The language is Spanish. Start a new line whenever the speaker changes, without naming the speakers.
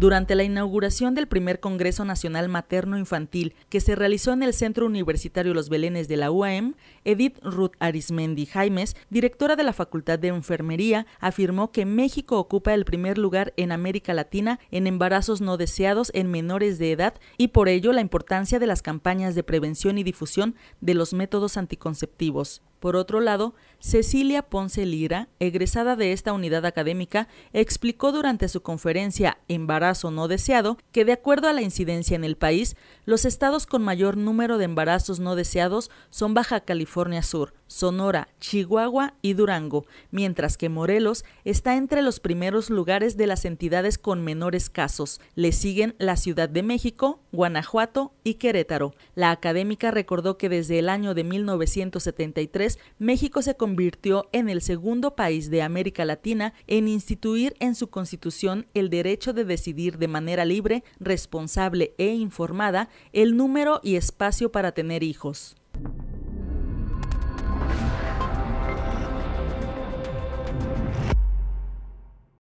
Durante la inauguración del primer Congreso Nacional Materno Infantil que se realizó en el Centro Universitario Los Belenes de la UAM, Edith Ruth Arismendi Jaimes, directora de la Facultad de Enfermería, afirmó que México ocupa el primer lugar en América Latina en embarazos no deseados en menores de edad y por ello la importancia de las campañas de prevención y difusión de los métodos anticonceptivos. Por otro lado, Cecilia Ponce Lira, egresada de esta unidad académica, explicó durante su conferencia Embarazo no deseado que de acuerdo a la incidencia en el país, los estados con mayor número de embarazos no deseados son Baja California Sur, Sonora, Chihuahua y Durango, mientras que Morelos está entre los primeros lugares de las entidades con menores casos. Le siguen la Ciudad de México, Guanajuato y Querétaro. La académica recordó que desde el año de 1973 México se convirtió en el segundo país de América Latina en instituir en su constitución el derecho de decidir de manera libre, responsable e informada el número y espacio para tener hijos.